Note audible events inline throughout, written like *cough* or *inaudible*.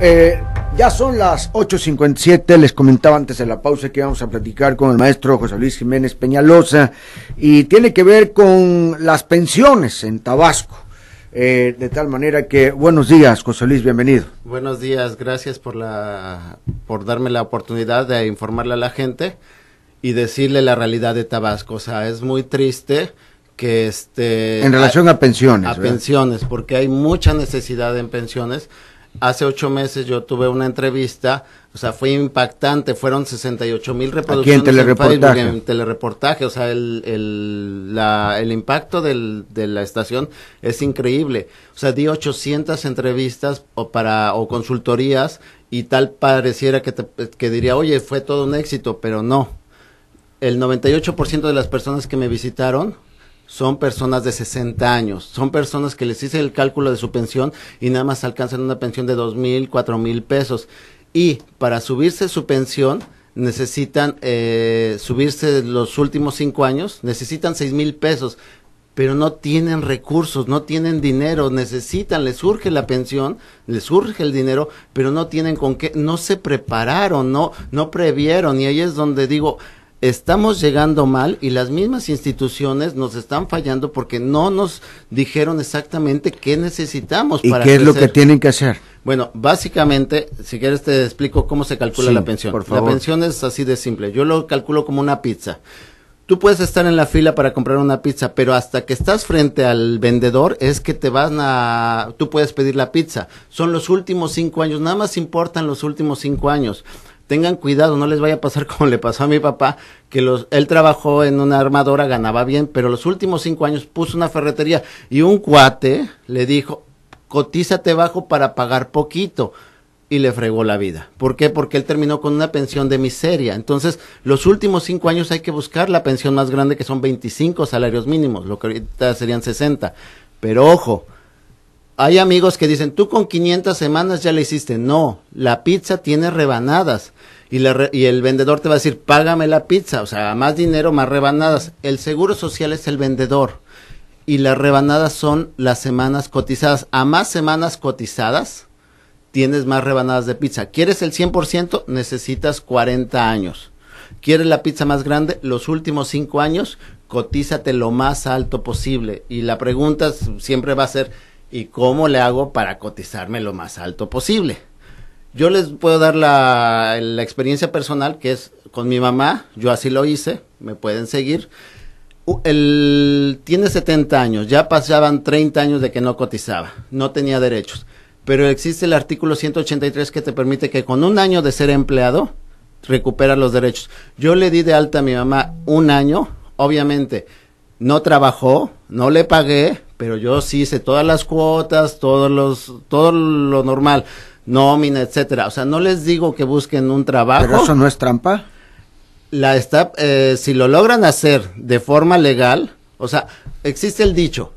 Eh, ya son las 8.57, les comentaba antes de la pausa que vamos a platicar con el maestro José Luis Jiménez Peñalosa y tiene que ver con las pensiones en Tabasco. Eh, de tal manera que, buenos días, José Luis, bienvenido. Buenos días, gracias por, la, por darme la oportunidad de informarle a la gente y decirle la realidad de Tabasco. O sea, es muy triste que este... En relación a, pensiones. A pensiones, porque hay mucha necesidad en pensiones hace ocho meses yo tuve una entrevista, o sea, fue impactante, fueron 68 mil reproducciones mil en telereportaje. En, telereportaje, o sea, el, el, la, el impacto de la estación es increíble. O sea, di 800 entrevistas o, para, o consultorías y tal pareciera que, te, que diría, oye, fue todo un éxito, pero no. El 98% de las personas que me visitaron son personas de 60 años, son personas que les hice el cálculo de su pensión y nada más alcanzan una pensión de dos mil, cuatro mil pesos. Y para subirse su pensión necesitan eh, subirse los últimos cinco años, necesitan seis mil pesos, pero no tienen recursos, no tienen dinero, necesitan, les surge la pensión, les surge el dinero, pero no tienen con qué, no se prepararon, no, no previeron, y ahí es donde digo, estamos llegando mal y las mismas instituciones nos están fallando porque no nos dijeron exactamente qué necesitamos. ¿Y para qué es lo que tienen que hacer? Bueno, básicamente, si quieres te explico cómo se calcula la pensión. Por La pensión es así de simple. Yo lo calculo como una pizza. Tú puedes estar en la fila para comprar una pizza, pero hasta que estás frente al vendedor es que te van a... Tú puedes pedir la pizza. Son los últimos cinco años, nada más importan los últimos cinco años tengan cuidado, no les vaya a pasar *laughs* como le pasó a mi papá, que los, él trabajó en una armadora, ganaba bien, pero los últimos cinco años puso una ferretería y un cuate le dijo, cotízate bajo para pagar poquito. Y le fregó la vida. ¿Por qué? Porque él terminó con una pensión de miseria. Entonces, los últimos cinco años hay que buscar la pensión más grande, que son 25 salarios mínimos, lo que ahorita serían 60. Pero ojo, hay amigos que dicen, tú con 500 semanas ya le hiciste. No, la pizza tiene rebanadas. Y, y, el vendedor te va a decir, págame la pizza. O sea, más dinero, más rebanadas. El seguro social es el vendedor. Y las rebanadas son las semanas cotizadas. A más semanas cotizadas, tienes más rebanadas de pizza. ¿Quieres el 100%? Necesitas 40 años. ¿Quieres la pizza más grande? Los últimos 5 años, cotízate lo más alto posible. Y la pregunta siempre va a ser, y cómo le hago para cotizarme lo más alto posible. Yo les puedo dar la, experiencia personal que es con mi mamá, yo así lo hice, me pueden seguir. El, tiene 70 años, ya pasaban 30 años de que no cotizaba, no tenía derechos, pero existe el artículo 183 que te permite que con un año de ser empleado recupera los derechos. Yo le di de alta a mi mamá un año, obviamente no trabajó, no le pagué, pero yo sí hice todas las cuotas, todos los, todo lo normal, nómina, etcétera. O sea, no les digo que busquen un trabajo. Pero eso no es trampa. La está, eh, si lo logran hacer de forma legal, o sea, existe el dicho,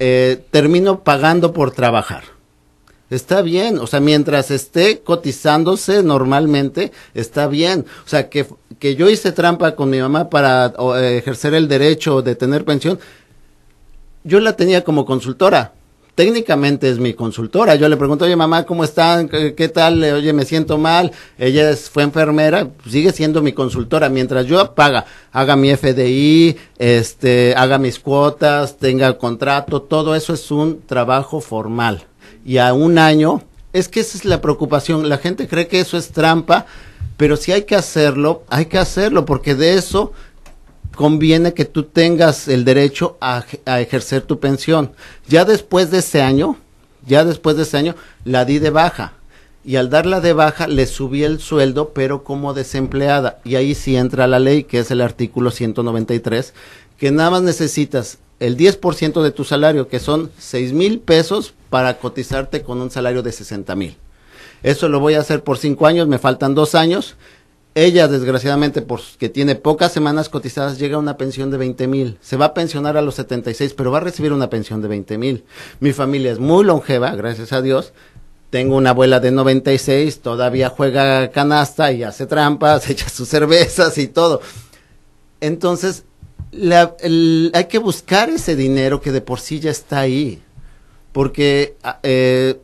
eh, termino pagando por trabajar. Está bien, o sea, mientras esté cotizándose normalmente, está bien. O sea, que, que yo hice trampa con mi mamá para eh, ejercer el derecho de tener pensión, yo la tenía como consultora. Técnicamente es mi consultora. Yo le pregunto, oye mamá, ¿cómo están? ¿Qué, tal? Oye, me siento mal. Ella fue enfermera, sigue siendo mi consultora. Mientras yo paga, haga mi FDI, este, haga mis cuotas, tenga contrato, todo eso es un trabajo formal. Y a un año, es que esa es la preocupación. La gente cree que eso es trampa, pero si hay que hacerlo, hay que hacerlo, porque de eso conviene que tú tengas el derecho a, ejercer tu pensión. Ya después de ese año, ya después de ese año, la di de baja. Y al darla de baja le subí el sueldo, pero como desempleada. Y ahí sí entra la ley, que es el artículo 193, que nada más necesitas el 10% de tu salario, que son 6 mil pesos, para cotizarte con un salario de 60 mil. Eso lo voy a hacer por cinco años, me faltan dos años ella, desgraciadamente, porque tiene pocas semanas cotizadas, llega a una pensión de 20 mil. Se va a pensionar a los 76, pero va a recibir una pensión de 20 mil. Mi familia es muy longeva, gracias a Dios. Tengo una abuela de 96, todavía juega canasta y hace trampas, *laughs* echa sus cervezas y todo. Entonces, hay que buscar ese dinero que de por sí ya está ahí, porque ah, eh,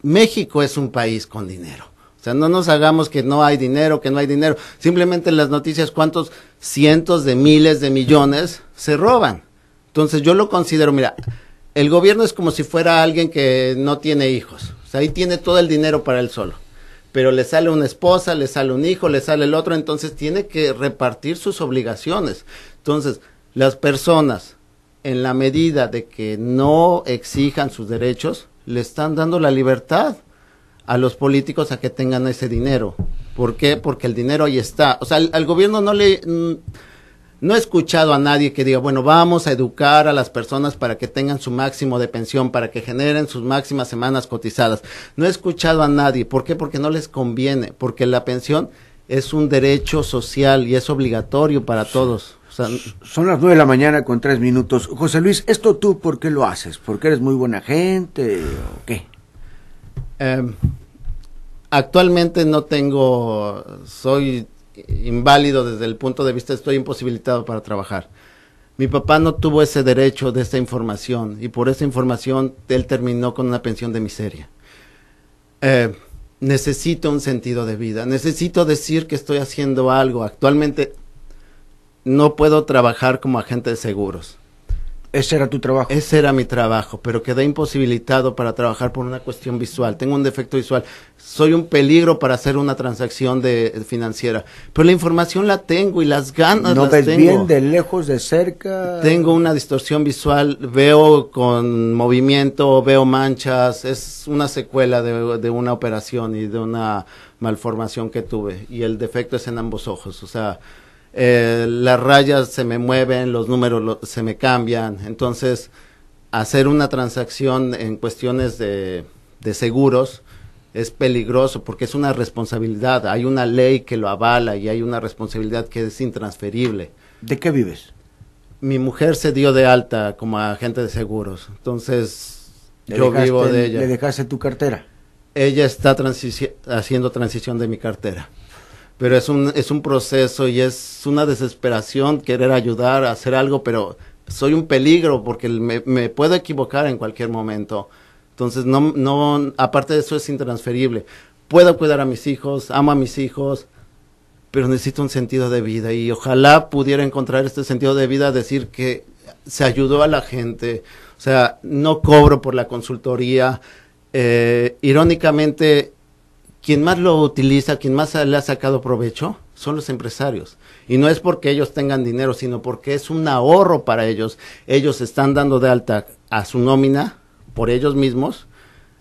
México es un país con dinero. O sea, no nos hagamos que no hay dinero, que no hay dinero. Simplemente en las noticias, ¿cuántos cientos de miles de millones se roban? Entonces yo lo considero, mira, el gobierno es como si fuera alguien que no tiene hijos. O sea, ahí tiene todo el dinero para él solo. Pero le sale una esposa, le sale un hijo, le sale el otro, entonces tiene que repartir sus obligaciones. Entonces, las personas, en la medida de que no exijan sus derechos, le están dando la libertad a los políticos a que tengan ese dinero. ¿Por qué? Porque el dinero ahí está. O sea, al, gobierno no le... No he escuchado a nadie que diga, bueno, vamos a educar a las personas para que tengan su máximo de pensión, para que generen sus máximas semanas cotizadas. No he escuchado a nadie. ¿Por qué? Porque no les conviene, porque la pensión es un derecho social y es obligatorio para todos. Son las nueve de la mañana con tres minutos. José Luis, ¿esto tú por qué lo haces? ¿Porque eres muy buena gente o qué? Em, actualmente no tengo, soy inválido desde el punto de vista, estoy imposibilitado para trabajar. Mi papá no tuvo ese derecho de esa información y por esa información él terminó con una pensión de miseria. Em, necesito un sentido de vida, necesito decir que estoy haciendo algo. Actualmente no puedo trabajar como agente de seguros ese era tu trabajo. Ese era mi trabajo, pero quedé imposibilitado para trabajar por una cuestión visual. Tengo un defecto visual. Soy un peligro para hacer una transacción de, eh, financiera. Pero la información la tengo y las ganas no ves bien de lejos, de cerca. Tengo una distorsión visual. Veo con movimiento, veo manchas. Es una secuela de una operación y de una malformación que tuve. Y el defecto es en ambos ojos. O sea, eh, las rayas se me mueven, los números se me cambian. Entonces, hacer una transacción en cuestiones de, seguros es peligroso porque es una responsabilidad. Hay una ley que lo avala y hay una responsabilidad que es intransferible. ¿De qué vives? Mi mujer se dio de alta como agente de seguros. Entonces, yo vivo de ella. ¿Le dejaste tu cartera? Ella está haciendo transición de mi cartera pero es un, es un proceso y es una desesperación querer ayudar, hacer algo, pero soy un peligro porque me, me puedo equivocar en cualquier momento. Entonces, no, no, aparte de eso es intransferible. Puedo cuidar a mis hijos, amo a mis hijos, pero necesito un sentido de vida y ojalá pudiera encontrar este sentido de vida, decir que se ayudó a la gente, o sea, no cobro por la consultoría. Eh, irónicamente, quien más lo utiliza, quien más le ha sacado provecho, son los empresarios. Y no es porque ellos tengan dinero, sino porque es un ahorro para ellos. Ellos están dando de alta a su nómina por ellos mismos.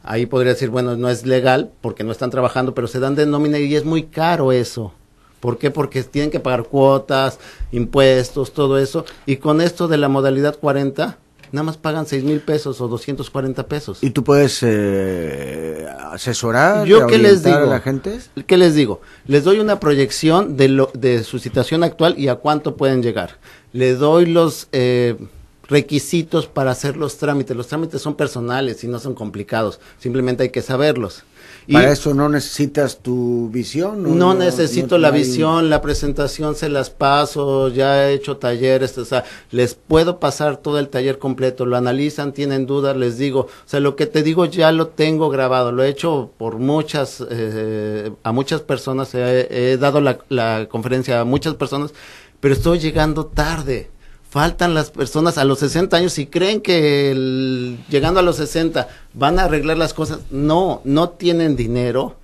Ahí podría decir, bueno, no es legal porque no están trabajando, pero se dan de nómina y es muy caro eso. ¿Por qué? Porque tienen que pagar cuotas, impuestos, todo eso. Y con esto de la modalidad 40, nada más pagan seis mil pesos o 240 pesos. ¿Y tú puedes eh, asesorar Yo, ¿qué les digo? la gente? ¿Qué les digo? Les doy una proyección de, lo, su situación actual y a cuánto pueden llegar. Les doy los... Eh, requisitos para hacer los trámites. Los trámites son personales y no son complicados, simplemente hay que saberlos. Para eso no necesitas tu visión. No, necesito la visión, la presentación se las paso, ya he hecho talleres, o sea, les puedo pasar todo el taller completo, lo analizan, tienen dudas, les digo, o sea, lo que te digo ya lo tengo grabado, lo he hecho por muchas, eh, a muchas personas, he, he dado la conferencia a muchas personas, pero estoy llegando tarde faltan las personas a los 60 años y creen que llegando a los 60 van a arreglar las cosas. No, no tienen dinero.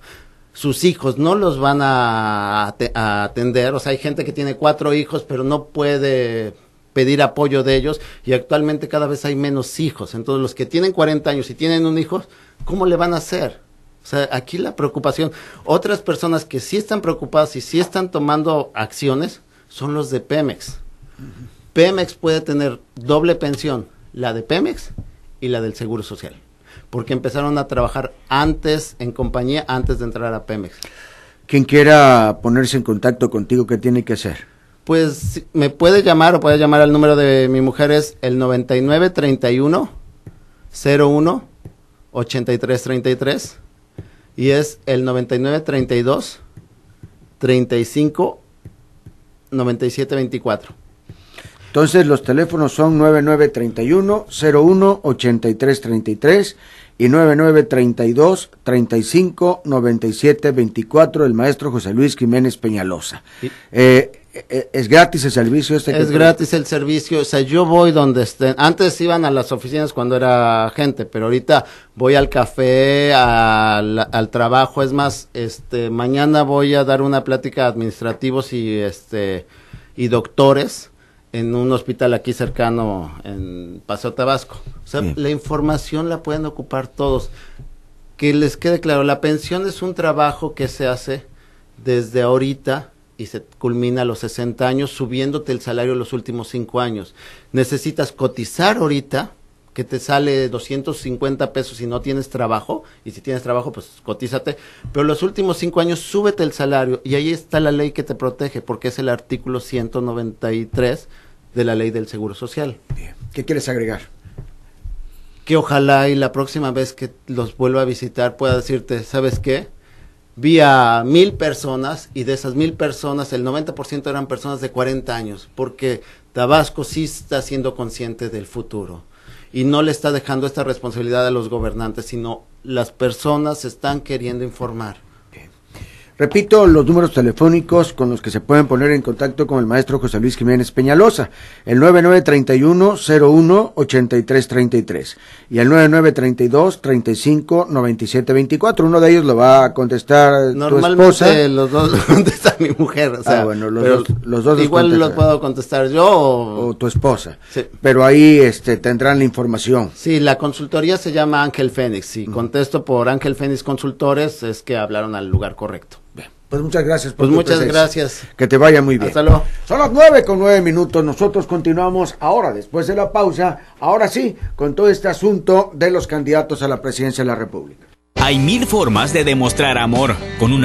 Sus hijos no los van a, atender. O sea, hay gente que tiene cuatro hijos, pero no puede pedir apoyo de ellos y actualmente cada vez hay menos hijos. Entonces los que tienen 40 años y tienen un hijo, ¿cómo le van a hacer? O sea, aquí la preocupación, otras personas que sí están preocupadas y sí están tomando acciones son los de Pemex. Pemex puede tener doble pensión, la de Pemex y la del Seguro Social, porque empezaron a trabajar antes en compañía, antes de entrar a Pemex. Quien quiera ponerse en contacto contigo, ¿qué tiene que hacer? Pues me puede llamar o puede llamar al número de mi mujer es el 9931 01 8333 y es el 9932 35 9724. Entonces los teléfonos son 9931-018333 y 9932-359724, el maestro José Luis Jiménez Peñalosa. Eh, eh, eh, ¿Es gratis el servicio este? Es gratis el servicio, o sea, yo voy donde estén. Antes iban a las oficinas cuando era gente, pero ahorita voy al café, al, trabajo. Es más, este, mañana voy a dar una plática a administrativos y, este, y doctores en un hospital aquí cercano en Paseo Tabasco. O sea, la información la pueden ocupar todos. Que les quede claro, la pensión es un trabajo que se hace desde ahorita y se culmina a los 60 años, subiéndote el salario los últimos 5 años. Necesitas cotizar ahorita que te sale 250 pesos si no tienes trabajo, y si tienes trabajo, pues cotízate, pero los últimos cinco años súbete el salario, y ahí está la ley que te protege, porque es el artículo 193 de la ley del Seguro Social. ¿Qué quieres agregar? Que ojalá y la próxima vez que los vuelva a visitar pueda decirte, ¿sabes qué? vi a mil personas y de esas mil personas el 90% eran personas de 40 años, porque Tabasco sí está siendo consciente del futuro y no le está dejando esta responsabilidad a los gobernantes, sino las personas están queriendo informar. Repito los números telefónicos con los que se pueden poner en contacto con el maestro José Luis Jiménez Peñalosa, el 9931-01-8333 y el 9932 Uno de ellos lo va a contestar tu esposa. los dos lo *laughs* contesta mi mujer, o ah, bueno, los, dos, Igual los, puedo contestar yo o... tu esposa. Pero ahí este, tendrán la información. Sí, la consultoría se llama Ángel Fénix Si contesto por Ángel Fénix Consultores, es que hablaron al lugar correcto. Pues muchas gracias. Por pues muchas gracias. Que te vaya muy bien. Hasta luego. Son las nueve con nueve minutos. Nosotros continuamos ahora, después de la pausa, ahora sí, con todo este asunto de los candidatos a la presidencia de la República. Hay mil formas de demostrar amor con una...